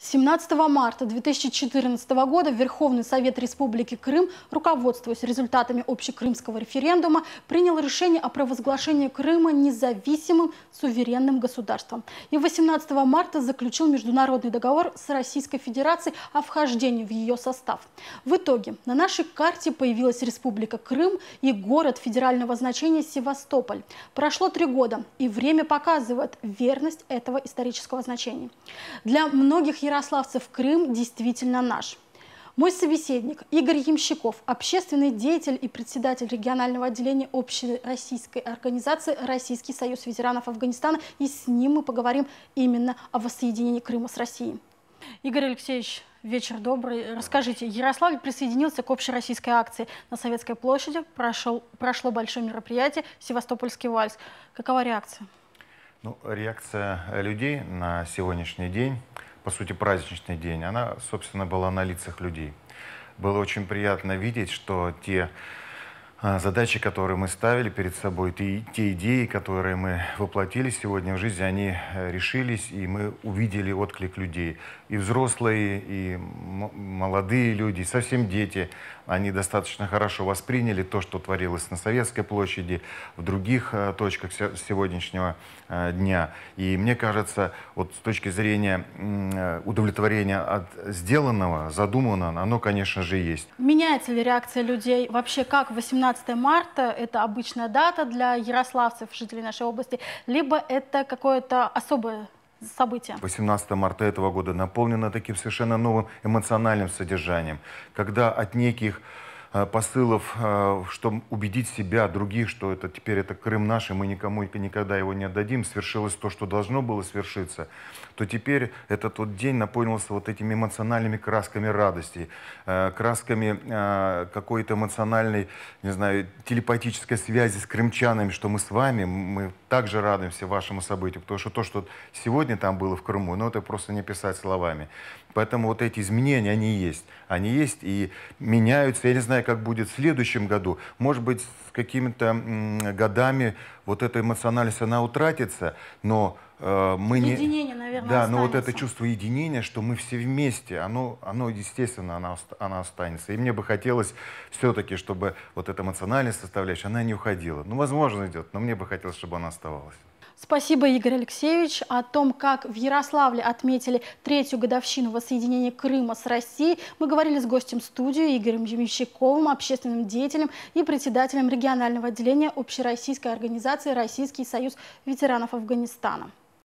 17 марта 2014 года Верховный Совет Республики Крым, руководствуясь результатами общекрымского референдума, принял решение о провозглашении Крыма независимым суверенным государством. И 18 марта заключил международный договор с Российской Федерацией о вхождении в ее состав. В итоге на нашей карте появилась Республика Крым и город федерального значения Севастополь. Прошло три года, и время показывает верность этого исторического значения. Для многих ярославцев Крым действительно наш. Мой собеседник Игорь Ямщиков, общественный деятель и председатель регионального отделения Общероссийской организации «Российский союз ветеранов Афганистана», и с ним мы поговорим именно о воссоединении Крыма с Россией. Игорь Алексеевич, вечер добрый. Расскажите, Ярославль присоединился к общероссийской акции. На Советской площади прошел, прошло большое мероприятие «Севастопольский вальс». Какова реакция? Ну, реакция людей на сегодняшний день по сути, праздничный день, она, собственно, была на лицах людей. Было очень приятно видеть, что те а, задачи, которые мы ставили перед собой, те, те идеи, которые мы воплотили сегодня в жизни, они э, решились, и мы увидели отклик людей. И взрослые, и молодые люди, и совсем дети, они достаточно хорошо восприняли то, что творилось на Советской площади, в других э, точках сегодняшнего э, дня. И мне кажется, вот с точки зрения удовлетворения от сделанного, задуманного, оно, конечно же, есть. Меняется ли реакция людей вообще как в 18 12 марта – это обычная дата для ярославцев, жителей нашей области, либо это какое-то особое событие. 18 марта этого года наполнено таким совершенно новым эмоциональным содержанием, когда от неких Э, посылов, э, чтобы убедить себя, других, что это теперь это Крым наш, и мы никому никогда его не отдадим, свершилось то, что должно было свершиться, то теперь этот вот день наполнился вот этими эмоциональными красками радости, э, красками какой-то эмоциональной, не знаю, телепатической связи с крымчанами, что мы с вами, мы также радуемся вашему событию, потому что то, что сегодня там было в Крыму, ну это просто не писать словами. Поэтому вот эти изменения, они есть. Они есть и меняются. Я не знаю, как будет в следующем году. Может быть, с какими-то годами вот эта эмоциональность, она утратится, но Э, мы не... Единение, наверное, Да, останется. но вот это чувство единения, что мы все вместе, оно, оно естественно, оно, оно останется. И мне бы хотелось все-таки, чтобы вот эта эмоциональная составляющая, она не уходила. Ну, возможно, идет, но мне бы хотелось, чтобы она оставалась. Спасибо, Игорь Алексеевич. О том, как в Ярославле отметили третью годовщину воссоединения Крыма с Россией, мы говорили с гостем студии Игорем Ямщиковым, общественным деятелем и председателем регионального отделения Общероссийской организации «Российский союз ветеранов Афганистана».